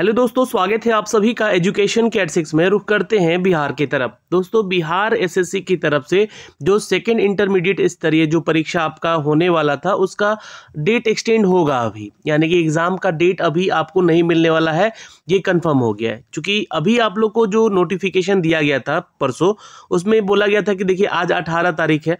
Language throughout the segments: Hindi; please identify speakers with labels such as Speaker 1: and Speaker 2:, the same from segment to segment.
Speaker 1: हेलो दोस्तों स्वागत है आप सभी का एजुकेशन कैट सिक्स में रुख करते हैं बिहार की तरफ दोस्तों बिहार एसएससी की तरफ से जो सेकंड इंटरमीडिएट स्तरीय जो परीक्षा आपका होने वाला था उसका डेट एक्सटेंड होगा अभी यानी कि एग्ज़ाम का डेट अभी आपको नहीं मिलने वाला है ये कंफर्म हो गया है क्योंकि अभी आप लोग को जो नोटिफिकेशन दिया गया था परसों उसमें बोला गया था कि देखिए आज अठारह तारीख है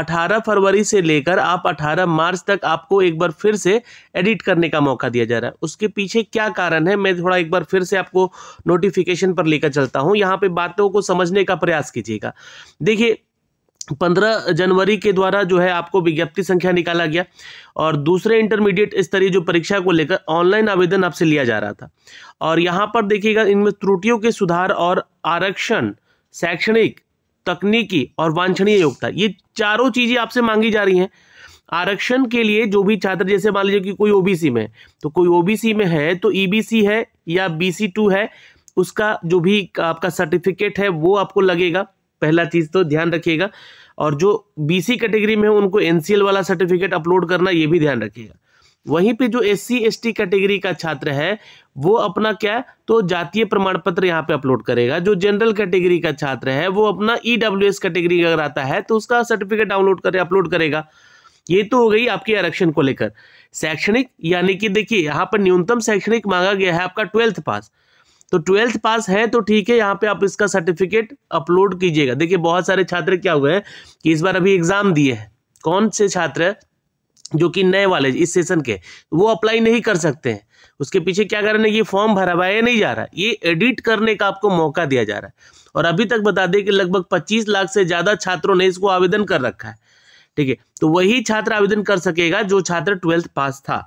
Speaker 1: अठारह फरवरी से लेकर आप अठारह मार्च तक आपको एक बार फिर से एडिट करने का मौका दिया जा रहा है उसके पीछे क्या कारण है मैं थोड़ा एक बार फिर से आपको नोटिफिकेशन पर लेकर चलता हूँ यहाँ पे बातों को समझने का प्रयास कीजिएगा देखिए पंद्रह जनवरी के द्वारा जो है आपको विज्ञप्ति संख्या निकाला गया और दूसरे इंटरमीडिएट स्तरीय जो परीक्षा को लेकर ऑनलाइन आवेदन आपसे लिया जा रहा था और यहाँ पर देखिएगा इनमें त्रुटियों के सुधार और आरक्षण शैक्षणिक तकनीकी और वांछनीय योग्यता ये चारों चीज़ें आपसे मांगी जा रही हैं आरक्षण के लिए जो भी छात्र जैसे मान लीजिए कि कोई ओबीसी में तो कोई ओबीसी में है तो ईबीसी तो e है या बीसी टू है उसका जो भी आपका सर्टिफिकेट है वो आपको लगेगा पहला चीज़ तो ध्यान रखिएगा और जो बीसी कैटेगरी में है उनको एनसीएल वाला सर्टिफिकेट अपलोड करना ये भी ध्यान रखिएगा वहीं पे जो एस सी कैटेगरी का छात्र है वो अपना क्या तो जातीय प्रमाण पत्र यहाँ पे अपलोड करेगा जो जनरल कैटेगरी का छात्र है वो अपना ई e कैटेगरी अगर आता है तो उसका सर्टिफिकेट डाउनलोड करे अपलोड करेगा ये तो हो गई आपके आरक्षण को लेकर शैक्षणिक यानी कि देखिए यहाँ पर न्यूनतम शैक्षणिक मांगा गया है आपका ट्वेल्थ पास तो ट्वेल्थ पास है तो ठीक है यहाँ पे आप इसका सर्टिफिकेट अपलोड कीजिएगा देखिए बहुत सारे छात्र क्या हुए हैं कि इस बार अभी एग्जाम दिए हैं कौन से छात्र जो कि नए वाले इस सेशन के वो अप्लाई नहीं कर सकते हैं उसके पीछे क्या कारण है ये फॉर्म भरा हुआ है नहीं जा रहा ये एडिट करने का आपको मौका दिया जा रहा है और अभी तक बता दें कि लगभग पच्चीस लाख से ज़्यादा छात्रों ने इसको आवेदन कर रखा है ठीक है तो वही छात्र आवेदन कर सकेगा जो छात्र ट्वेल्थ पास था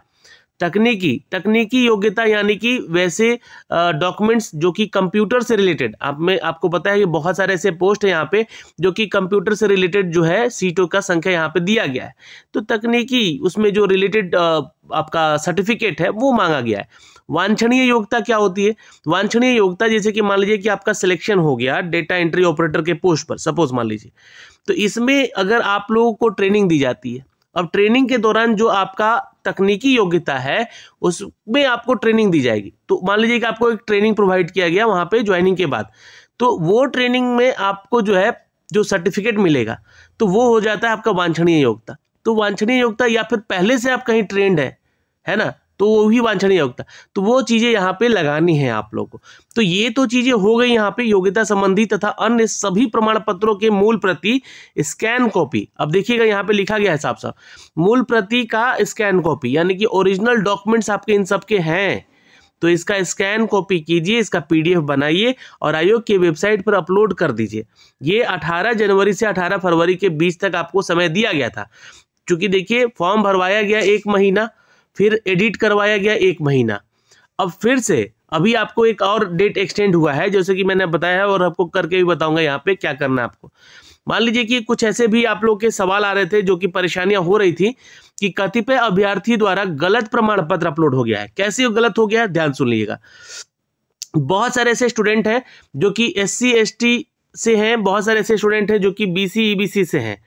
Speaker 1: तकनीकी तकनीकी योग्यता यानी कि वैसे डॉक्यूमेंट्स जो कि कंप्यूटर से रिलेटेड आप में आपको पता है कि बहुत सारे ऐसे पोस्ट हैं यहाँ पे जो कि कंप्यूटर से रिलेटेड जो है सीटों का संख्या यहाँ पे दिया गया है तो तकनीकी उसमें जो रिलेटेड आपका सर्टिफिकेट है वो मांगा गया है वांछनीय योग्यता क्या होती है वांछनीय योग्यता जैसे कि मान लीजिए कि आपका सिलेक्शन हो गया डेटा एंट्री ऑपरेटर के पोस्ट पर सपोज मान लीजिए तो इसमें अगर आप लोगों को ट्रेनिंग दी जाती है अब ट्रेनिंग के दौरान जो आपका तकनीकी योग्यता है उसमें आपको ट्रेनिंग दी जाएगी तो मान लीजिए कि आपको एक ट्रेनिंग प्रोवाइड किया गया वहाँ पे ज्वाइनिंग के बाद तो वो ट्रेनिंग में आपको जो है जो सर्टिफिकेट मिलेगा तो वो हो जाता है आपका वांछनीय योग्यता तो वांछनीय योग्यता या फिर पहले से आप कहीं ट्रेंड है है ना तो वो भी वांछनीय योग्यता तो वो चीज़ें यहाँ पे लगानी है आप लोग को तो ये तो चीज़ें हो गई यहाँ पे योग्यता संबंधी तथा अन्य सभी प्रमाण पत्रों के मूल प्रति स्कैन कॉपी अब देखिएगा यहाँ पे लिखा गया है साहब साहब मूल प्रति का स्कैन कॉपी यानी कि ओरिजिनल डॉक्यूमेंट्स आपके इन सब के हैं तो इसका स्कैन कॉपी कीजिए इसका पीडीएफ बनाइए और आयोग की वेबसाइट पर अपलोड कर दीजिए ये 18 जनवरी से 18 फरवरी के बीच तक आपको समय दिया गया था क्योंकि देखिए फॉर्म भरवाया गया एक महीना फिर एडिट करवाया गया एक महीना अब फिर से अभी आपको एक और डेट एक्सटेंड हुआ है जैसे कि मैंने बताया है और आपको करके भी बताऊंगा यहाँ पे क्या करना है आपको मान लीजिए कि कुछ ऐसे भी आप लोग के सवाल आ रहे थे जो कि परेशानियां हो रही थी कि कतिपय अभ्यर्थी द्वारा गलत प्रमाण पत्र अपलोड हो गया है कैसे गलत हो गया है ध्यान सुन लीजिएगा बहुत सारे ऐसे स्टूडेंट हैं जो कि एस सी से हैं बहुत सारे ऐसे स्टूडेंट हैं जो कि बी सी e से हैं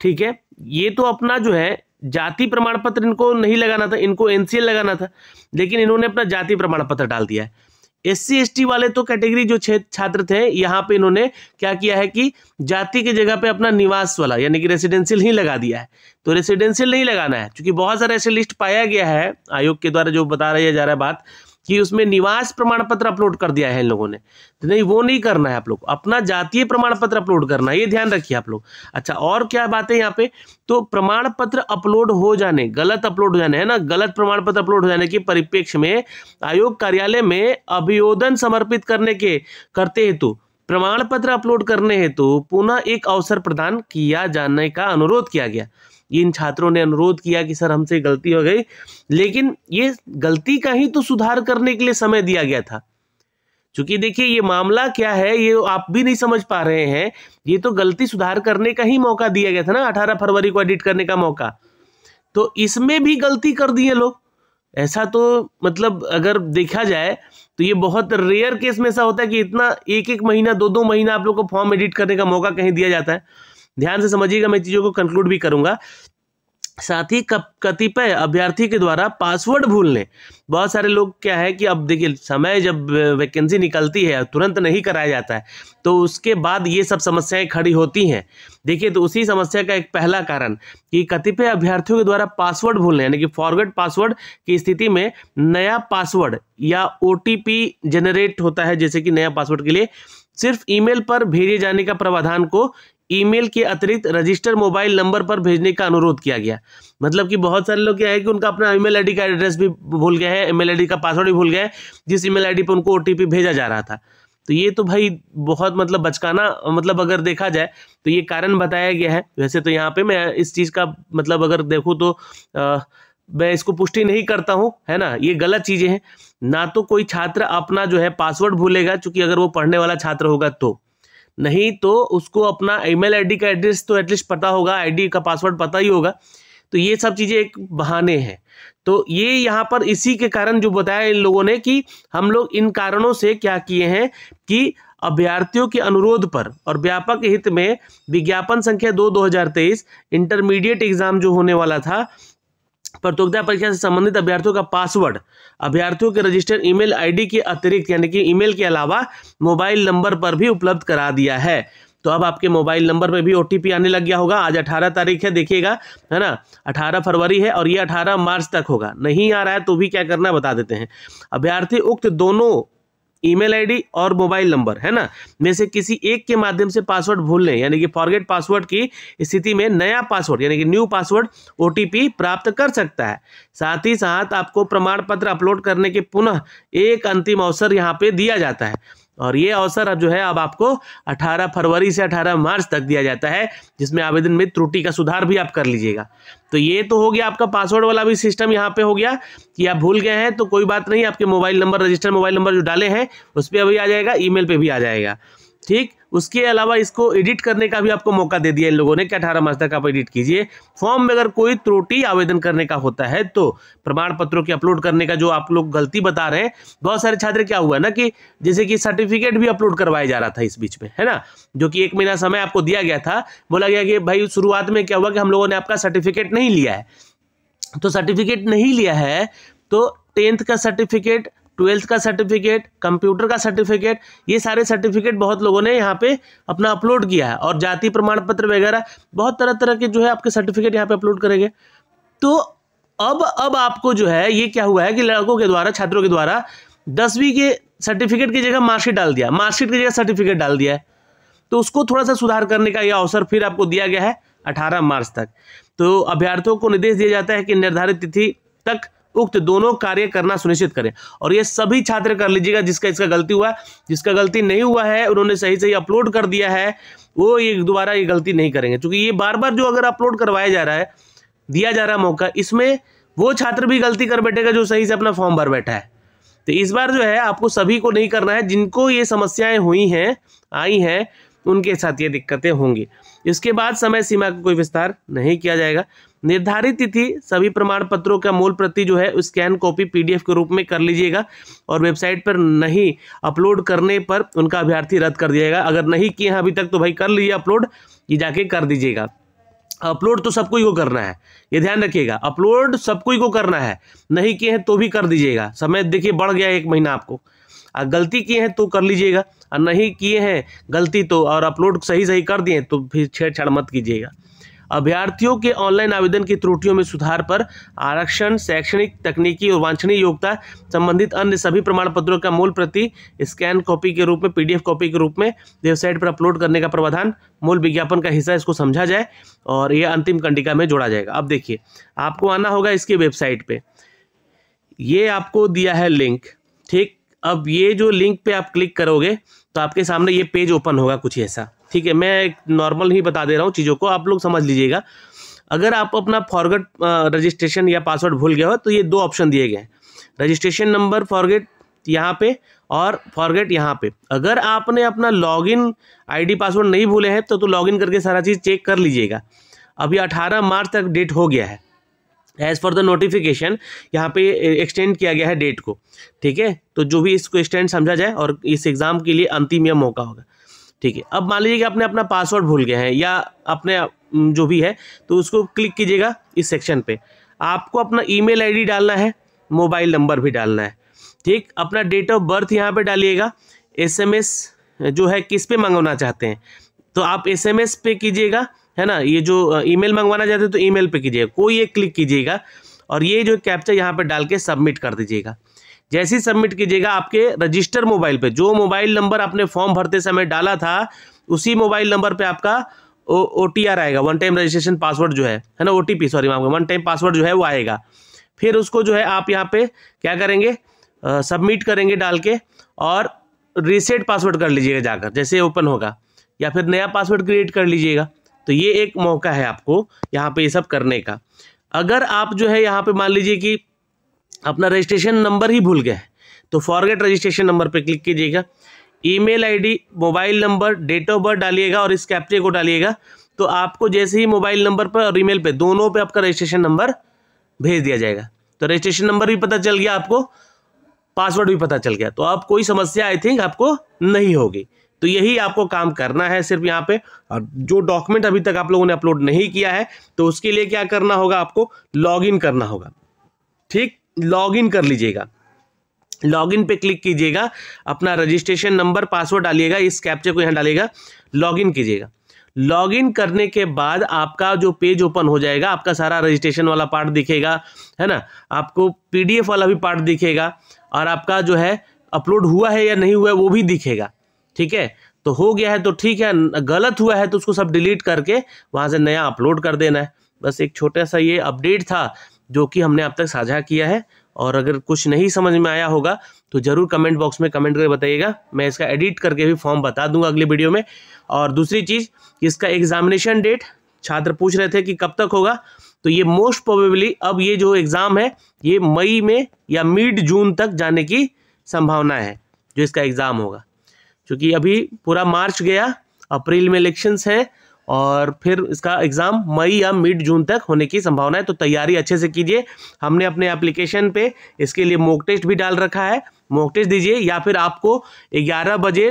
Speaker 1: ठीक है ये तो अपना जो है जाति प्रमाण पत्र इनको नहीं लगाना था इनको एनसीएल लगाना था लेकिन इन्होंने अपना जाति प्रमाण पत्र डाल दिया है एस सी वाले तो कैटेगरी जो छात्र थे यहाँ पे इन्होंने क्या किया है कि जाति की जगह पे अपना निवास वाला यानी कि रेसिडेंशियल ही लगा दिया है तो रेसिडेंशियल नहीं लगाना है क्योंकि बहुत सारे ऐसे लिस्ट पाया गया है आयोग के द्वारा जो बता रही जा रहा है बात कि उसमें निवास प्रमाण पत्र अपलोड कर दिया है इन लोगों ने तो नहीं वो नहीं करना है आप लोग अपना जातीय प्रमाण पत्र अपलोड करना है ये ध्यान रखिए आप लोग अच्छा और क्या बात है यहाँ पे तो प्रमाण पत्र अपलोड हो जाने गलत अपलोड हो जाने है ना गलत प्रमाण पत्र अपलोड हो जाने के परिप्रेक्ष्य में आयोग कार्यालय में अभियोदन समर्पित करने के करते हेतु प्रमाण पत्र अपलोड करने हेतु पुनः एक अवसर प्रदान किया जाने का अनुरोध किया गया इन छात्रों ने अनुरोध किया कि सर हमसे गलती हो गई लेकिन ये गलती का ही तो सुधार करने के लिए समय दिया गया था चूंकि देखिए ये मामला क्या है ये आप भी नहीं समझ पा रहे हैं ये तो गलती सुधार करने का ही मौका दिया गया था ना अठारह फरवरी को एडिट करने का मौका तो इसमें भी गलती कर दिए लोग ऐसा तो मतलब अगर देखा जाए तो ये बहुत रेयर केस में ऐसा होता है कि इतना एक एक महीना दो दो महीना आप लोग को फॉर्म एडिट करने का मौका कहीं दिया जाता है ध्यान से समझिएगा मैं चीज़ों को कंक्लूड भी करूंगा साथ ही कतिपय अभ्यर्थी के द्वारा पासवर्ड भूल लें बहुत सारे लोग क्या है कि अब देखिए समय जब वैकेंसी निकलती है तुरंत नहीं कराया जाता है तो उसके बाद ये सब समस्याएं खड़ी होती हैं देखिए तो उसी समस्या का एक पहला कारण कि कतिपय अभ्यर्थियों के द्वारा पासवर्ड भूल लें यानी कि फॉरवर्ड पासवर्ड की स्थिति में नया पासवर्ड या ओ जनरेट होता है जैसे कि नया पासवर्ड के लिए सिर्फ ईमेल पर भेजे जाने का प्रावधान को ईमेल के अतिरिक्त रजिस्टर मोबाइल नंबर पर भेजने का अनुरोध किया गया मतलब कि बहुत सारे लोग क्या है कि उनका अपना ईमेल आईडी का एड्रेस भी भूल गया है ईमेल आईडी का पासवर्ड भी भूल गया है जिस ईमेल आईडी पर उनको ओटीपी भेजा जा रहा था तो ये तो भाई बहुत मतलब बचकाना मतलब अगर देखा जाए तो ये कारण बताया गया है वैसे तो यहाँ पे मैं इस चीज़ का मतलब अगर देखूँ तो आ, मैं इसको पुष्टि नहीं करता हूँ है ना ये गलत चीज़ें हैं ना तो कोई छात्र अपना जो है पासवर्ड भूलेगा चूंकि अगर वो पढ़ने वाला छात्र होगा तो नहीं तो उसको अपना ईमेल आईडी का एड्रेस तो एटलीस्ट पता होगा आईडी का पासवर्ड पता ही होगा तो ये सब चीज़ें एक बहाने हैं तो ये यहाँ पर इसी के कारण जो बताया इन लोगों ने कि हम लोग इन कारणों से क्या किए हैं कि अभ्यर्थियों के अनुरोध पर और व्यापक हित में विज्ञापन संख्या दो दो हज़ार तेईस इंटरमीडिएट एग्ज़ाम जो होने वाला था प्रतियोगिता परीक्षा से संबंधित अभ्यर्थियों का पासवर्ड अभ्यर्थियों के रजिस्टर ईमेल आईडी के अतिरिक्त यानी कि ईमेल के अलावा मोबाइल नंबर पर भी उपलब्ध करा दिया है तो अब आपके मोबाइल नंबर पर भी ओटीपी आने लग गया होगा आज 18 तारीख है देखिएगा है ना 18 फरवरी है और ये 18 मार्च तक होगा नहीं आ रहा है तो भी क्या करना बता देते हैं अभ्यर्थी उक्त दोनों ईमेल आईडी और मोबाइल नंबर है ना में से किसी एक के माध्यम से पासवर्ड भूल लें यानी कि फॉरगेट पासवर्ड की स्थिति में नया पासवर्ड यानी कि न्यू पासवर्ड ओ प्राप्त कर सकता है साथ ही साथ आपको प्रमाण पत्र अपलोड करने के पुनः एक अंतिम अवसर यहाँ पे दिया जाता है और ये अवसर अब जो है अब आपको 18 फरवरी से 18 मार्च तक दिया जाता है जिसमें आवेदन में त्रुटि का सुधार भी आप कर लीजिएगा तो ये तो हो गया आपका पासवर्ड वाला भी सिस्टम यहाँ पे हो गया कि आप भूल गए हैं तो कोई बात नहीं आपके mobile number register mobile number जो डाले हैं उस पर अभी आ जाएगा ईमेल पे भी आ जाएगा ठीक उसके अलावा इसको एडिट करने का भी आपको मौका दे दिया इन लोगों ने कि अठारह मार्च तक आप एडिट कीजिए फॉर्म में अगर कोई त्रुटि आवेदन करने का होता है तो प्रमाण पत्रों के अपलोड करने का जो आप लोग गलती बता रहे हैं बहुत सारे छात्र क्या हुआ ना कि जैसे कि सर्टिफिकेट भी अपलोड करवाया जा रहा था इस बीच में है ना जो कि एक महीना समय आपको दिया गया था बोला गया कि भाई शुरुआत में क्या हुआ कि हम लोगों ने आपका सर्टिफिकेट नहीं लिया है तो सर्टिफिकेट नहीं लिया है तो टेंथ का सर्टिफिकेट ट्वेल्थ का सर्टिफिकेट कंप्यूटर का सर्टिफिकेट ये सारे सर्टिफिकेट बहुत लोगों ने यहाँ पे अपना अपलोड किया है और जाति प्रमाण पत्र वगैरह बहुत तरह तरह के जो है आपके सर्टिफिकेट यहाँ पे अपलोड करेंगे तो अब अब आपको जो है ये क्या हुआ है कि लड़कों के द्वारा छात्रों के द्वारा दसवीं के सर्टिफिकेट की जगह मार्कशीट डाल दिया मार्कशीट की जगह सर्टिफिकेट डाल दिया है तो उसको थोड़ा सा सुधार करने का यह अवसर फिर आपको दिया गया है अठारह मार्च तक तो अभ्यर्थियों को निर्देश दिया जाता है कि निर्धारित तिथि तक उक्त दोनों कार्य करना सुनिश्चित करें और ये सभी छात्र कर लीजिएगा जिसका इसका गलती हुआ जिसका गलती नहीं हुआ है उन्होंने सही सही अपलोड कर दिया है वो ये दोबारा ये गलती नहीं करेंगे क्योंकि ये बार बार जो अगर अपलोड करवाया जा रहा है दिया जा रहा मौका इसमें वो छात्र भी गलती कर बैठेगा जो सही से अपना फॉर्म भर बैठा है तो इस बार जो है आपको सभी को नहीं करना है जिनको ये समस्याएं हुई हैं आई हैं उनके साथ ये दिक्कतें होंगी इसके बाद समय सीमा का कोई विस्तार नहीं किया जाएगा निर्धारित तिथि सभी प्रमाण पत्रों का मूल प्रति जो है स्कैन कॉपी पीडीएफ के रूप में कर लीजिएगा और वेबसाइट पर नहीं अपलोड करने पर उनका अभ्यर्थी रद्द कर दिया अगर नहीं किए हैं अभी तक तो भाई कर लीजिए अपलोड ये जाके कर दीजिएगा अपलोड तो सबको ही को करना है ये ध्यान रखिएगा अपलोड सबको ही को करना है नहीं किए हैं तो भी कर दीजिएगा समय देखिए बढ़ गया एक महीना आपको गलती किए हैं तो कर लीजिएगा और नहीं किए हैं गलती तो और अपलोड सही सही कर दिए तो फिर छेड़छाड़ मत कीजिएगा अभ्यर्थियों के ऑनलाइन आवेदन की त्रुटियों में सुधार पर आरक्षण शैक्षणिक तकनीकी और वांछनीय योग्यता संबंधित अन्य सभी प्रमाण पत्रों का मूल प्रति स्कैन कॉपी के रूप में पीडीएफ कॉपी के रूप में वेबसाइट पर अपलोड करने का प्रावधान मूल विज्ञापन का हिस्सा इसको समझा जाए और यह अंतिम कंडिका में जोड़ा जाएगा अब देखिए आपको आना होगा इसकी वेबसाइट पर ये आपको दिया है लिंक ठीक अब ये जो लिंक पे आप क्लिक करोगे तो आपके सामने ये पेज ओपन होगा कुछ ऐसा ठीक है मैं नॉर्मल ही बता दे रहा हूँ चीज़ों को आप लोग समझ लीजिएगा अगर आप अपना फॉरगेट रजिस्ट्रेशन या पासवर्ड भूल गया हो तो ये दो ऑप्शन दिए गए हैं रजिस्ट्रेशन नंबर फॉरगेट यहाँ पे और फॉरगेट यहाँ पे अगर आपने अपना लॉगिन आईडी पासवर्ड नहीं भूले हैं तो तो लॉगिन करके सारा चीज़ चेक कर लीजिएगा अभी 18 मार्च तक डेट हो गया है एज़ फॉर द नोटिफिकेशन यहाँ पे एक्सटेंड किया गया है डेट को ठीक है तो जो भी इसको एक्सटेंड समझा जाए और इस एग्ज़ाम के लिए अंतिम यह मौका होगा ठीक है अब मान लीजिए कि आपने अपना पासवर्ड भूल गए हैं या अपने जो भी है तो उसको क्लिक कीजिएगा इस सेक्शन पे आपको अपना ईमेल आईडी डालना है मोबाइल नंबर भी डालना है ठीक अपना डेट ऑफ बर्थ यहाँ पे डालिएगा एसएमएस जो है किस पे मंगवाना चाहते हैं तो आप एसएमएस पे कीजिएगा है ना ये जो ईमेल मंगवाना चाहते हैं तो ईमेल पे कीजिएगा कोई एक क्लिक कीजिएगा और ये जो कैप्चा यहाँ पर डाल के सबमिट कर दीजिएगा जैसे ही सबमिट कीजिएगा आपके रजिस्टर मोबाइल पे जो मोबाइल नंबर आपने फॉर्म भरते समय डाला था उसी मोबाइल नंबर पे आपका ओ टी आर आएगा वन टाइम रजिस्ट्रेशन पासवर्ड जो है है ना ओ टी पी सॉरी मांगा वन टाइम पासवर्ड जो है वो आएगा फिर उसको जो है आप यहाँ पे क्या करेंगे सबमिट करेंगे डाल के और रीसेट पासवर्ड कर लीजिएगा जाकर जैसे ओपन होगा या फिर नया पासवर्ड क्रिएट कर लीजिएगा तो ये एक मौका है आपको यहाँ पे ये सब करने का अगर आप जो है यहाँ पे मान लीजिए कि अपना रजिस्ट्रेशन नंबर ही भूल गए तो फॉरगेट रजिस्ट्रेशन नंबर पे क्लिक कीजिएगा email ID mobile number date of birth डालिएगा और इस कैप्चे को डालिएगा तो आपको जैसे ही मोबाइल नंबर पर और ईमेल पे दोनों पे आपका रजिस्ट्रेशन नंबर भेज दिया जाएगा तो रजिस्ट्रेशन नंबर भी पता चल गया आपको पासवर्ड भी पता चल गया तो आप कोई समस्या आई थिंक आपको नहीं होगी तो यही आपको काम करना है सिर्फ यहाँ पे और जो डॉक्यूमेंट अभी तक आप लोगों ने अपलोड नहीं किया है तो उसके लिए क्या करना होगा आपको लॉगिन करना होगा ठीक लॉगिन कर लीजिएगा लॉगिन पे क्लिक कीजिएगा अपना रजिस्ट्रेशन नंबर पासवर्ड डालिएगा इस कैप्चे को यहाँ डालिएगा लॉगिन कीजिएगा लॉगिन करने के बाद आपका जो पेज ओपन हो जाएगा आपका सारा रजिस्ट्रेशन वाला पार्ट दिखेगा है ना आपको पीडीएफ वाला भी पार्ट दिखेगा और आपका जो है अपलोड हुआ है या नहीं हुआ है वो भी दिखेगा ठीक है तो हो गया है तो ठीक है गलत हुआ है तो उसको सब डिलीट करके वहाँ से नया अपलोड कर देना है बस एक छोटा सा ये अपडेट था जो कि हमने अब तक साझा किया है और अगर कुछ नहीं समझ में आया होगा तो ज़रूर कमेंट बॉक्स में कमेंट करके बताइएगा मैं इसका एडिट करके भी फॉर्म बता दूंगा अगली वीडियो में और दूसरी चीज़ इसका एग्जामिनेशन डेट छात्र पूछ रहे थे कि कब तक होगा तो ये मोस्ट प्रोबेबली अब ये जो एग्ज़ाम है ये मई में या मिड जून तक जाने की संभावना है जो इसका एग्ज़ाम होगा क्योंकि अभी पूरा मार्च गया अप्रैल में इलेक्शंस है और फिर इसका एग्ज़ाम मई या मिड जून तक होने की संभावना है तो तैयारी अच्छे से कीजिए हमने अपने एप्लीकेशन पे इसके लिए मोक टेस्ट भी डाल रखा है मोक टेस्ट दीजिए या फिर आपको 11 बजे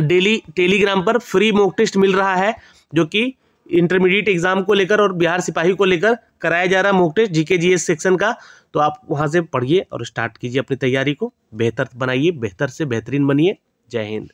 Speaker 1: डेली टेलीग्राम पर फ्री मोक टेस्ट मिल रहा है जो कि इंटरमीडिएट एग्जाम को लेकर और बिहार सिपाही को लेकर कराया जा रहा mock test GK GS section का तो आप वहाँ से पढ़िए और स्टार्ट कीजिए अपनी तैयारी को बेहतर बनाइए बेहतर से बेहतरीन बनिए जय हिंद